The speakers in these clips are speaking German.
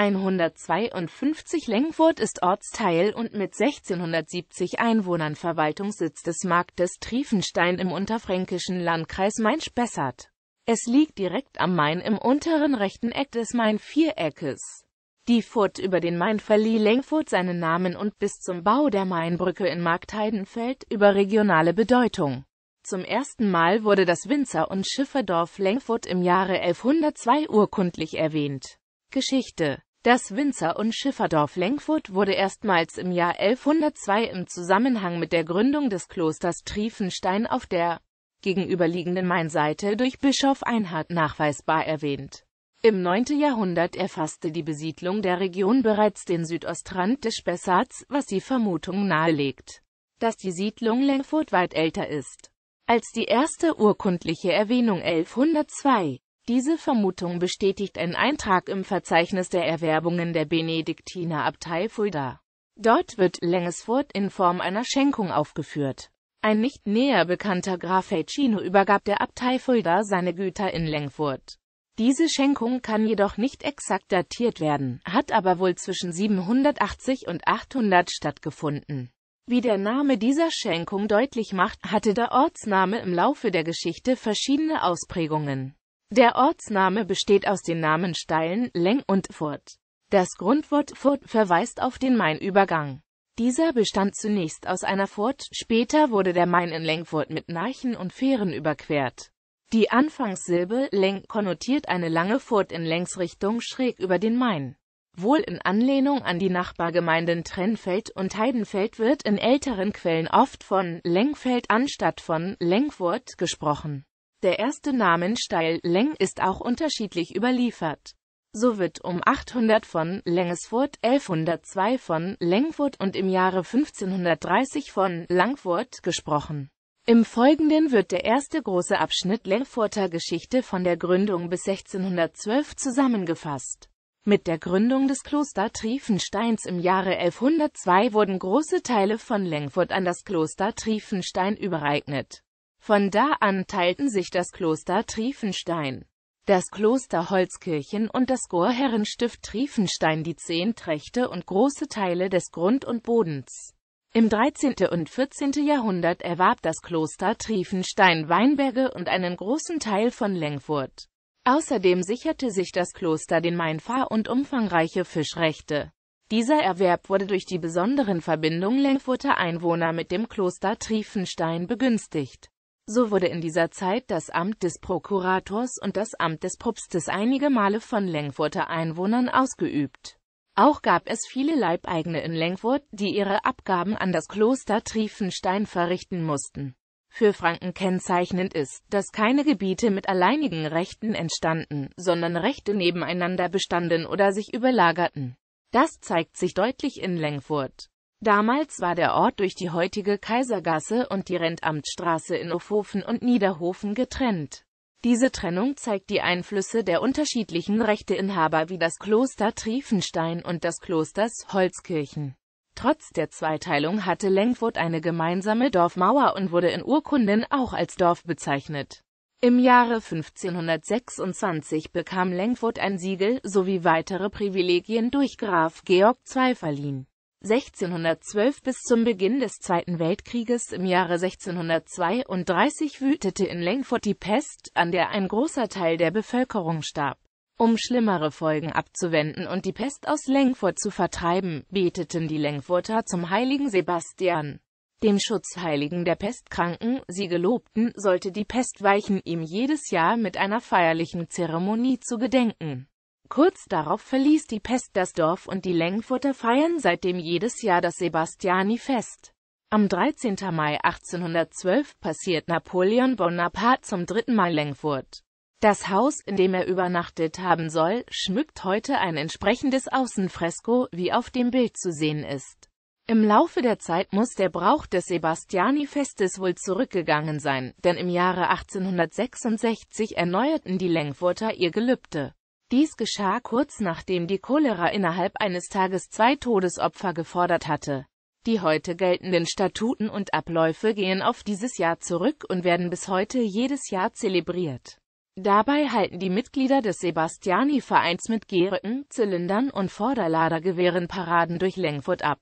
152 Lengfurt ist Ortsteil und mit 1670 Einwohnern Verwaltungssitz des Marktes Triefenstein im unterfränkischen Landkreis Main-Spessart. Es liegt direkt am Main im unteren rechten Eck des Main-Viereckes. Die Furt über den Main verlieh Lengfurt seinen Namen und bis zum Bau der Mainbrücke in Marktheidenfeld über regionale Bedeutung. Zum ersten Mal wurde das Winzer- und Schifferdorf Lengfurt im Jahre 1102 urkundlich erwähnt. Geschichte das Winzer- und Schifferdorf Lenkfurt wurde erstmals im Jahr 1102 im Zusammenhang mit der Gründung des Klosters Triefenstein auf der gegenüberliegenden Mainseite durch Bischof Einhard nachweisbar erwähnt. Im 9. Jahrhundert erfasste die Besiedlung der Region bereits den Südostrand des Spessarts, was die Vermutung nahelegt, dass die Siedlung Lenkfurt weit älter ist. Als die erste urkundliche Erwähnung 1102 diese Vermutung bestätigt ein Eintrag im Verzeichnis der Erwerbungen der Benediktinerabtei Fulda. Dort wird Längesfurt in Form einer Schenkung aufgeführt. Ein nicht näher bekannter Graf Ficino übergab der Abtei Fulda seine Güter in Längfurt. Diese Schenkung kann jedoch nicht exakt datiert werden, hat aber wohl zwischen 780 und 800 stattgefunden. Wie der Name dieser Schenkung deutlich macht, hatte der Ortsname im Laufe der Geschichte verschiedene Ausprägungen. Der Ortsname besteht aus den Namen Steilen, Leng und Furt. Das Grundwort Furt verweist auf den Mainübergang. Dieser bestand zunächst aus einer Furt, später wurde der Main in Lengfurt mit Neichen und Fähren überquert. Die Anfangssilbe Leng konnotiert eine lange Furt in Längsrichtung schräg über den Main. Wohl in Anlehnung an die Nachbargemeinden Trennfeld und Heidenfeld wird in älteren Quellen oft von Lengfeld anstatt von Lengfurt gesprochen der erste Namensteil Leng ist auch unterschiedlich überliefert. So wird um 800 von Lengesfurt, 1102 von Lengfurt und im Jahre 1530 von Langfurt gesprochen. Im Folgenden wird der erste große Abschnitt Lengfurter Geschichte von der Gründung bis 1612 zusammengefasst. Mit der Gründung des Kloster Triefensteins im Jahre 1102 wurden große Teile von Lengfurt an das Kloster Triefenstein übereignet. Von da an teilten sich das Kloster Triefenstein, das Kloster Holzkirchen und das Chorherrenstift Triefenstein die zehn Trächte und große Teile des Grund und Bodens. Im 13. und 14. Jahrhundert erwarb das Kloster Triefenstein Weinberge und einen großen Teil von Lengfurt. Außerdem sicherte sich das Kloster den Mainfahr und umfangreiche Fischrechte. Dieser Erwerb wurde durch die besonderen Verbindungen Lengfurter Einwohner mit dem Kloster Triefenstein begünstigt. So wurde in dieser Zeit das Amt des Prokurators und das Amt des Propstes einige Male von Lengfurter Einwohnern ausgeübt. Auch gab es viele Leibeigene in Lengfurt, die ihre Abgaben an das Kloster Triefenstein verrichten mussten. Für Franken kennzeichnend ist, dass keine Gebiete mit alleinigen Rechten entstanden, sondern Rechte nebeneinander bestanden oder sich überlagerten. Das zeigt sich deutlich in Lengfurt. Damals war der Ort durch die heutige Kaisergasse und die Rentamtstraße in Ofofen und Niederhofen getrennt. Diese Trennung zeigt die Einflüsse der unterschiedlichen Rechteinhaber wie das Kloster Triefenstein und das Klosters Holzkirchen. Trotz der Zweiteilung hatte Lenkwood eine gemeinsame Dorfmauer und wurde in Urkunden auch als Dorf bezeichnet. Im Jahre 1526 bekam Lenkwood ein Siegel sowie weitere Privilegien durch Graf Georg II verliehen. 1612 bis zum Beginn des Zweiten Weltkrieges im Jahre 1632 wütete in Lengfurt die Pest, an der ein großer Teil der Bevölkerung starb. Um schlimmere Folgen abzuwenden und die Pest aus Lengfurt zu vertreiben, beteten die Lengfurter zum heiligen Sebastian, dem Schutzheiligen der Pestkranken. Sie gelobten, sollte die Pest weichen, ihm jedes Jahr mit einer feierlichen Zeremonie zu gedenken. Kurz darauf verließ die Pest das Dorf und die Lengfurter feiern seitdem jedes Jahr das Sebastiani-Fest. Am 13. Mai 1812 passiert Napoleon Bonaparte zum dritten Mal Lengfurt. Das Haus, in dem er übernachtet haben soll, schmückt heute ein entsprechendes Außenfresko, wie auf dem Bild zu sehen ist. Im Laufe der Zeit muss der Brauch des Sebastiani-Festes wohl zurückgegangen sein, denn im Jahre 1866 erneuerten die Lengfurter ihr Gelübde. Dies geschah kurz nachdem die Cholera innerhalb eines Tages zwei Todesopfer gefordert hatte. Die heute geltenden Statuten und Abläufe gehen auf dieses Jahr zurück und werden bis heute jedes Jahr zelebriert. Dabei halten die Mitglieder des Sebastiani-Vereins mit Gehrücken, Zylindern und Vorderladergewehren Paraden durch Lengfurt ab.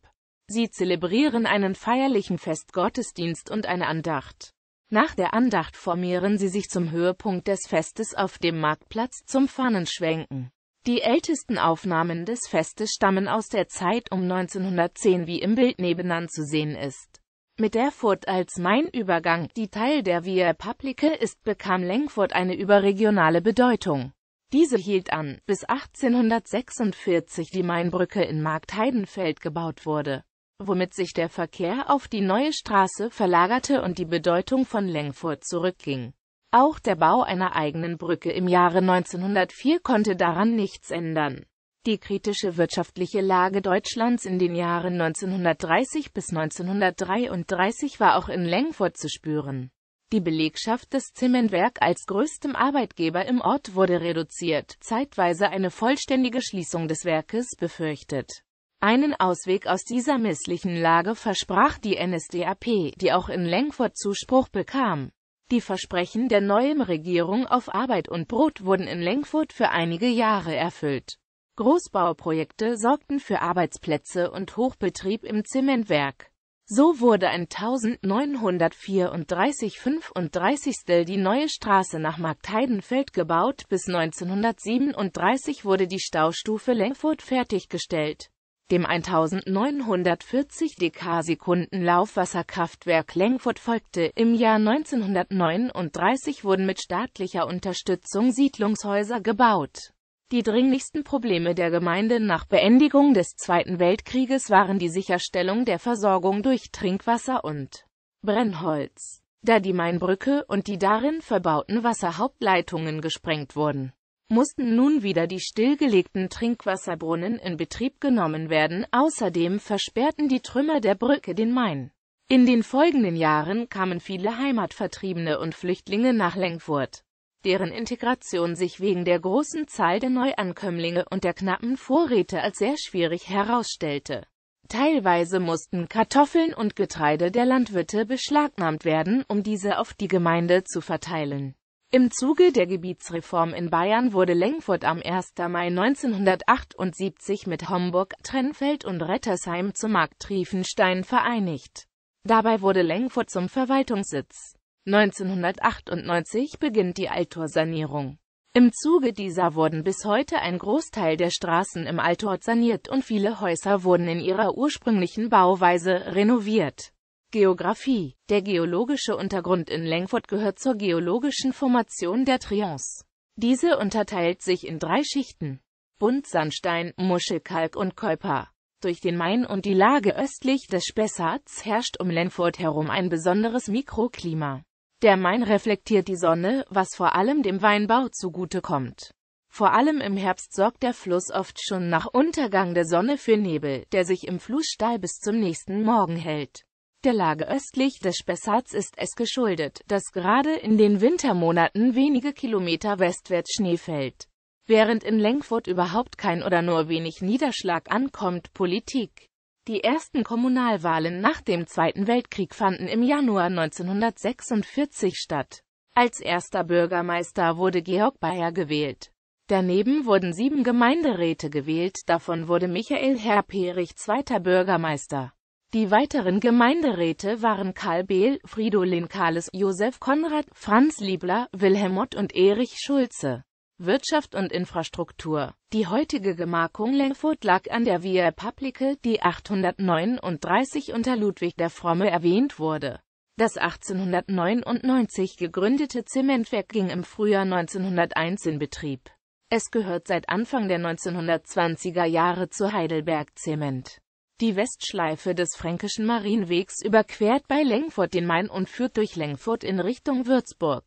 Sie zelebrieren einen feierlichen Festgottesdienst und eine Andacht. Nach der Andacht formieren sie sich zum Höhepunkt des Festes auf dem Marktplatz zum Fahnenschwenken. Die ältesten Aufnahmen des Festes stammen aus der Zeit um 1910, wie im Bild nebenan zu sehen ist. Mit Erfurt als Mainübergang, die Teil der Via Publica ist, bekam Lengfurt eine überregionale Bedeutung. Diese hielt an, bis 1846 die Mainbrücke in Marktheidenfeld gebaut wurde womit sich der Verkehr auf die neue Straße verlagerte und die Bedeutung von Lengfurt zurückging. Auch der Bau einer eigenen Brücke im Jahre 1904 konnte daran nichts ändern. Die kritische wirtschaftliche Lage Deutschlands in den Jahren 1930 bis 1933 war auch in Lengfurt zu spüren. Die Belegschaft des Zementwerk als größtem Arbeitgeber im Ort wurde reduziert, zeitweise eine vollständige Schließung des Werkes befürchtet. Einen Ausweg aus dieser misslichen Lage versprach die NSDAP, die auch in Lenkfurt Zuspruch bekam. Die Versprechen der neuen Regierung auf Arbeit und Brot wurden in Lenkfurt für einige Jahre erfüllt. Großbauprojekte sorgten für Arbeitsplätze und Hochbetrieb im Zementwerk. So wurde ein 1934-35 die neue Straße nach Marktheidenfeld gebaut, bis 1937 wurde die Staustufe Lenkfurt fertiggestellt. Dem 1940 Dekasekunden-Lauf Wasserkraftwerk Lengfurt folgte. Im Jahr 1939 wurden mit staatlicher Unterstützung Siedlungshäuser gebaut. Die dringlichsten Probleme der Gemeinde nach Beendigung des Zweiten Weltkrieges waren die Sicherstellung der Versorgung durch Trinkwasser und Brennholz, da die Mainbrücke und die darin verbauten Wasserhauptleitungen gesprengt wurden mussten nun wieder die stillgelegten Trinkwasserbrunnen in Betrieb genommen werden, außerdem versperrten die Trümmer der Brücke den Main. In den folgenden Jahren kamen viele Heimatvertriebene und Flüchtlinge nach Lenkfurt. Deren Integration sich wegen der großen Zahl der Neuankömmlinge und der knappen Vorräte als sehr schwierig herausstellte. Teilweise mussten Kartoffeln und Getreide der Landwirte beschlagnahmt werden, um diese auf die Gemeinde zu verteilen. Im Zuge der Gebietsreform in Bayern wurde Lengfurt am 1. Mai 1978 mit Homburg, Trennfeld und Rettersheim zum Markt Riefenstein vereinigt. Dabei wurde Lengfurt zum Verwaltungssitz. 1998 beginnt die Altorsanierung. Im Zuge dieser wurden bis heute ein Großteil der Straßen im Altort saniert und viele Häuser wurden in ihrer ursprünglichen Bauweise renoviert Geographie Der geologische Untergrund in Lengfurt gehört zur geologischen Formation der Trias. Diese unterteilt sich in drei Schichten. Buntsandstein, Muschelkalk und Keuper. Durch den Main und die Lage östlich des Spessarts herrscht um Lenfurt herum ein besonderes Mikroklima. Der Main reflektiert die Sonne, was vor allem dem Weinbau zugutekommt. Vor allem im Herbst sorgt der Fluss oft schon nach Untergang der Sonne für Nebel, der sich im Flussstall bis zum nächsten Morgen hält. Der Lage östlich des Spessarts ist es geschuldet, dass gerade in den Wintermonaten wenige Kilometer westwärts Schnee fällt. Während in Lenkfurt überhaupt kein oder nur wenig Niederschlag ankommt, Politik. Die ersten Kommunalwahlen nach dem Zweiten Weltkrieg fanden im Januar 1946 statt. Als erster Bürgermeister wurde Georg Bayer gewählt. Daneben wurden sieben Gemeinderäte gewählt, davon wurde Michael Herperich zweiter Bürgermeister. Die weiteren Gemeinderäte waren Karl Behl, Fridolin Kahles, Josef Konrad, Franz Liebler, Wilhelm Ott und Erich Schulze. Wirtschaft und Infrastruktur Die heutige Gemarkung Lengfurt lag an der Via Publica, die 839 unter Ludwig der Fromme erwähnt wurde. Das 1899 gegründete Zementwerk ging im Frühjahr 1901 in Betrieb. Es gehört seit Anfang der 1920er Jahre zu Heidelberg Zement. Die Westschleife des Fränkischen Marienwegs überquert bei Lengfurt den Main und führt durch Lengfurt in Richtung Würzburg.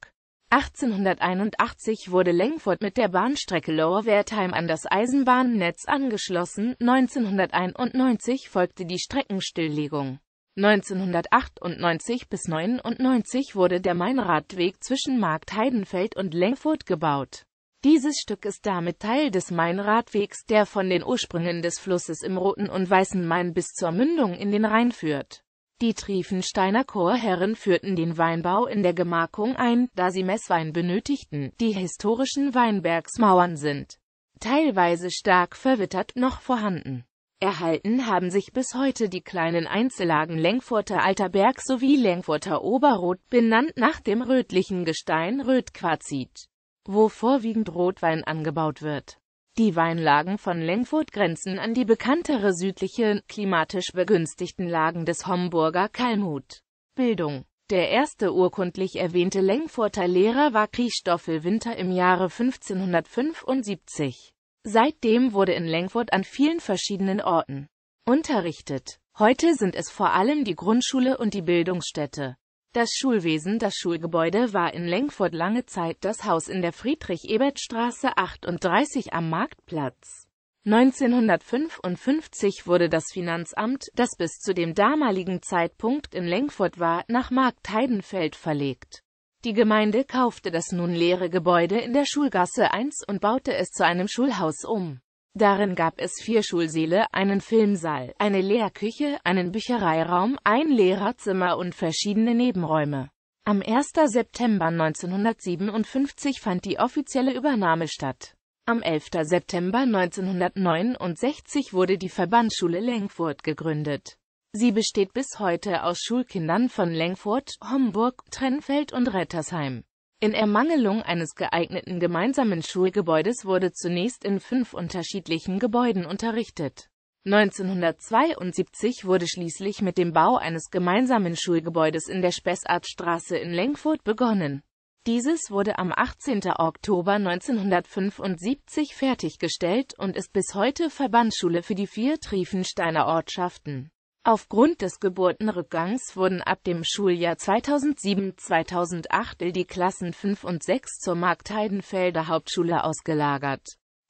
1881 wurde Lengfurt mit der Bahnstrecke lower wertheim an das Eisenbahnnetz angeschlossen, 1991 folgte die Streckenstilllegung. 1998 bis 1999 wurde der Mainradweg zwischen Marktheidenfeld und Lengfurt gebaut dieses Stück ist damit Teil des Main-Radwegs, der von den Ursprüngen des Flusses im Roten und Weißen Main bis zur Mündung in den Rhein führt. Die Triefensteiner Chorherren führten den Weinbau in der Gemarkung ein, da sie Messwein benötigten. Die historischen Weinbergsmauern sind teilweise stark verwittert noch vorhanden. Erhalten haben sich bis heute die kleinen Einzellagen Lengfurter Alter Berg sowie Lengfurter Oberrot, benannt nach dem rötlichen Gestein Rötquarzit wo vorwiegend Rotwein angebaut wird. Die Weinlagen von Lengfurt grenzen an die bekanntere südliche, klimatisch begünstigten Lagen des Homburger Kalmhut. Bildung Der erste urkundlich erwähnte Lengfurter Lehrer war Christoffel Winter im Jahre 1575. Seitdem wurde in Lengfurt an vielen verschiedenen Orten unterrichtet. Heute sind es vor allem die Grundschule und die Bildungsstätte. Das Schulwesen Das Schulgebäude war in Lenkfurt lange Zeit das Haus in der Friedrich-Ebert-Straße 38 am Marktplatz. 1955 wurde das Finanzamt, das bis zu dem damaligen Zeitpunkt in Lenkfurt war, nach Marktheidenfeld verlegt. Die Gemeinde kaufte das nun leere Gebäude in der Schulgasse 1 und baute es zu einem Schulhaus um Darin gab es vier Schulsäle, einen Filmsaal, eine Lehrküche, einen Büchereiraum, ein Lehrerzimmer und verschiedene Nebenräume. Am 1. September 1957 fand die offizielle Übernahme statt. Am 11. September 1969 wurde die Verbandsschule Lenkfurt gegründet. Sie besteht bis heute aus Schulkindern von Lenkfurt, Homburg, Trennfeld und Rettersheim. In Ermangelung eines geeigneten gemeinsamen Schulgebäudes wurde zunächst in fünf unterschiedlichen Gebäuden unterrichtet. 1972 wurde schließlich mit dem Bau eines gemeinsamen Schulgebäudes in der Spessartstraße in Lenkfurt begonnen. Dieses wurde am 18. Oktober 1975 fertiggestellt und ist bis heute Verbandsschule für die vier Triefensteiner Ortschaften Aufgrund des Geburtenrückgangs wurden ab dem Schuljahr 2007/2008 die Klassen 5 und 6 zur Marktheidenfelder Hauptschule ausgelagert.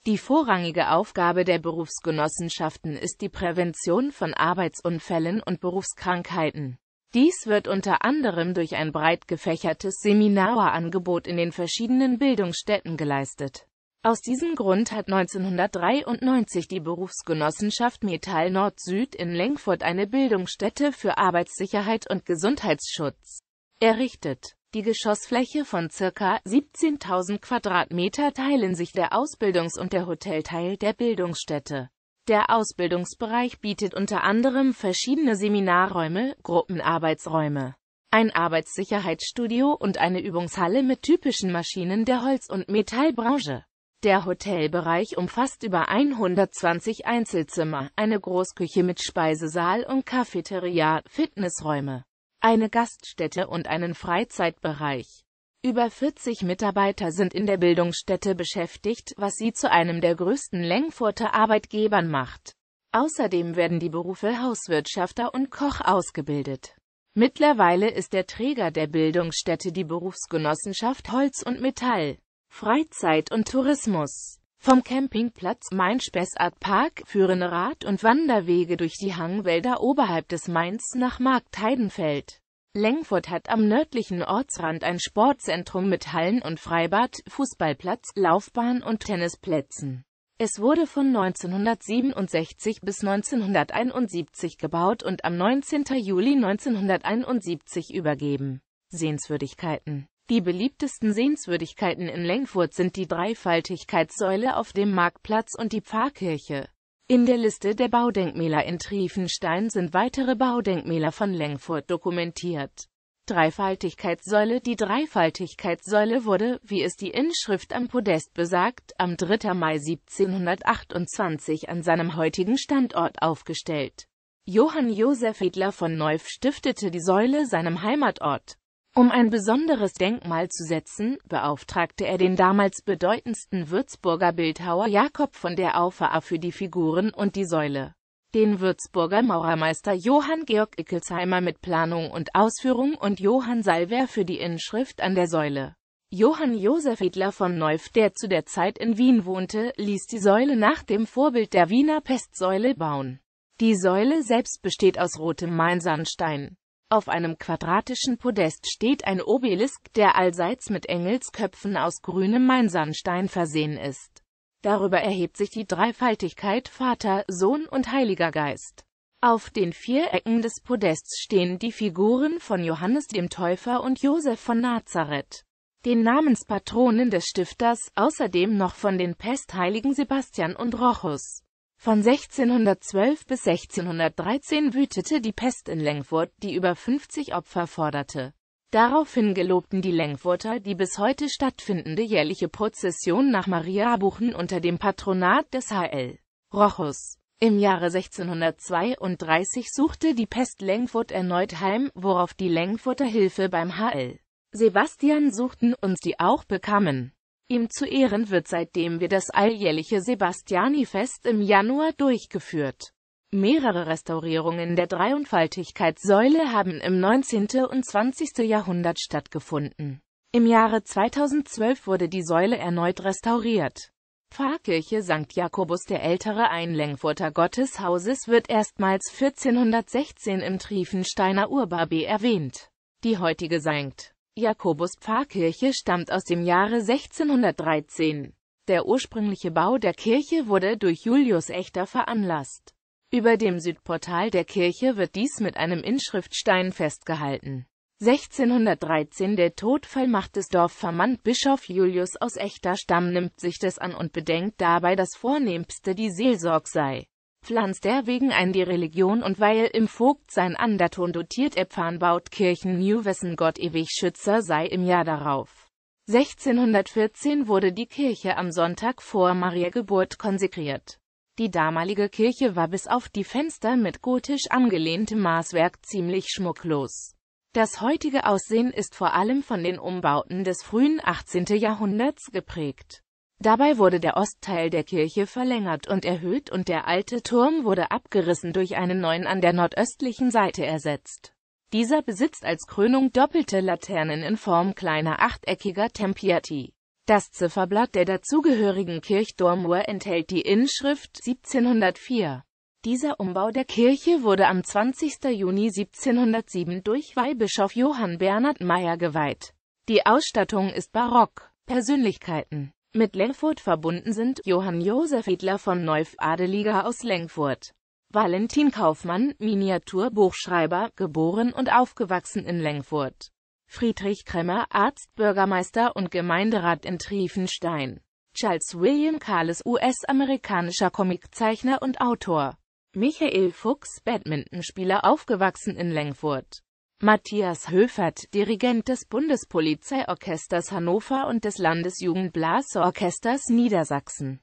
Die vorrangige Aufgabe der Berufsgenossenschaften ist die Prävention von Arbeitsunfällen und Berufskrankheiten. Dies wird unter anderem durch ein breit gefächertes Seminarangebot in den verschiedenen Bildungsstätten geleistet aus diesem Grund hat 1993 die Berufsgenossenschaft Metall Nord-Süd in Lenkfurt eine Bildungsstätte für Arbeitssicherheit und Gesundheitsschutz errichtet. Die Geschossfläche von ca. 17.000 Quadratmeter teilen sich der Ausbildungs- und der Hotelteil der Bildungsstätte. Der Ausbildungsbereich bietet unter anderem verschiedene Seminarräume, Gruppenarbeitsräume, ein Arbeitssicherheitsstudio und eine Übungshalle mit typischen Maschinen der Holz- und Metallbranche. Der Hotelbereich umfasst über 120 Einzelzimmer, eine Großküche mit Speisesaal und Cafeteria, Fitnessräume, eine Gaststätte und einen Freizeitbereich. Über 40 Mitarbeiter sind in der Bildungsstätte beschäftigt, was sie zu einem der größten Lengfurter Arbeitgebern macht. Außerdem werden die Berufe Hauswirtschafter und Koch ausgebildet. Mittlerweile ist der Träger der Bildungsstätte die Berufsgenossenschaft Holz und Metall. Freizeit und Tourismus Vom Campingplatz Main-Spessart Park führen Rad- und Wanderwege durch die Hangwälder oberhalb des Mainz nach Marktheidenfeld. Lengfurt hat am nördlichen Ortsrand ein Sportzentrum mit Hallen und Freibad, Fußballplatz, Laufbahn und Tennisplätzen. Es wurde von 1967 bis 1971 gebaut und am 19. Juli 1971 übergeben. Sehenswürdigkeiten die beliebtesten Sehenswürdigkeiten in Lengfurt sind die Dreifaltigkeitssäule auf dem Marktplatz und die Pfarrkirche. In der Liste der Baudenkmäler in Triefenstein sind weitere Baudenkmäler von Lengfurt dokumentiert. Dreifaltigkeitssäule Die Dreifaltigkeitssäule wurde, wie es die Inschrift am Podest besagt, am 3. Mai 1728 an seinem heutigen Standort aufgestellt. Johann Josef Edler von Neuf stiftete die Säule seinem Heimatort. Um ein besonderes Denkmal zu setzen, beauftragte er den damals bedeutendsten Würzburger Bildhauer Jakob von der Auffaa für die Figuren und die Säule. Den Würzburger Maurermeister Johann Georg Ickelsheimer mit Planung und Ausführung und Johann Salver für die Inschrift an der Säule. Johann Josef Edler von Neuf, der zu der Zeit in Wien wohnte, ließ die Säule nach dem Vorbild der Wiener Pestsäule bauen. Die Säule selbst besteht aus rotem Mainsandstein. Auf einem quadratischen Podest steht ein Obelisk, der allseits mit Engelsköpfen aus grünem Mainsandstein versehen ist. Darüber erhebt sich die Dreifaltigkeit Vater, Sohn und Heiliger Geist. Auf den vier Ecken des Podests stehen die Figuren von Johannes dem Täufer und Josef von Nazareth, den Namenspatronen des Stifters, außerdem noch von den Pestheiligen Sebastian und Rochus. Von 1612 bis 1613 wütete die Pest in Lengfurt, die über 50 Opfer forderte. Daraufhin gelobten die Lengfurter die bis heute stattfindende jährliche Prozession nach Maria Buchen unter dem Patronat des HL. Rochus. Im Jahre 1632 suchte die Pest Lengfurt erneut heim, worauf die Lengfurter Hilfe beim HL. Sebastian suchten und sie auch bekamen. Ihm zu Ehren wird seitdem wir das alljährliche Sebastiani-Fest im Januar durchgeführt. Mehrere Restaurierungen der Dreifaltigkeitssäule haben im 19. und 20. Jahrhundert stattgefunden. Im Jahre 2012 wurde die Säule erneut restauriert. Pfarrkirche St. Jakobus der ältere Einlenkfurter Gotteshauses wird erstmals 1416 im Triefensteiner Urbar erwähnt. Die heutige St. Jakobus Pfarrkirche stammt aus dem Jahre 1613. Der ursprüngliche Bau der Kirche wurde durch Julius Echter veranlasst. Über dem Südportal der Kirche wird dies mit einem Inschriftstein festgehalten. 1613 Der Todfall macht es Dorfvermannt Bischof Julius aus Echter Stamm nimmt sich das an und bedenkt dabei dass Vornehmste die Seelsorg sei pflanzt er wegen ein die Religion und weil im Vogt sein Anderton dotiert er Pfarrnbaut Kirchen wessen Gott ewig Schützer sei im Jahr darauf. 1614 wurde die Kirche am Sonntag vor Maria Geburt konsekriert. Die damalige Kirche war bis auf die Fenster mit gotisch angelehntem Maßwerk ziemlich schmucklos. Das heutige Aussehen ist vor allem von den Umbauten des frühen 18. Jahrhunderts geprägt. Dabei wurde der Ostteil der Kirche verlängert und erhöht und der alte Turm wurde abgerissen durch einen neuen an der nordöstlichen Seite ersetzt. Dieser besitzt als Krönung doppelte Laternen in Form kleiner achteckiger Tempiati. Das Zifferblatt der dazugehörigen Kirchturmuhr enthält die Inschrift 1704. Dieser Umbau der Kirche wurde am 20. Juni 1707 durch Weihbischof Johann Bernhard Meyer geweiht. Die Ausstattung ist barock. Persönlichkeiten mit Lengfurt verbunden sind Johann Josef Edler von Neuf, Adeliger aus Lengfurt. Valentin Kaufmann, Miniaturbuchschreiber, geboren und aufgewachsen in Lengfurt. Friedrich Kremmer, Arzt, Bürgermeister und Gemeinderat in Triefenstein. Charles William Carles, US-amerikanischer Comiczeichner und Autor. Michael Fuchs, Badmintonspieler, aufgewachsen in Lengfurt. Matthias Höfert, Dirigent des Bundespolizeiorchesters Hannover und des Landesjugendblasorchesters Niedersachsen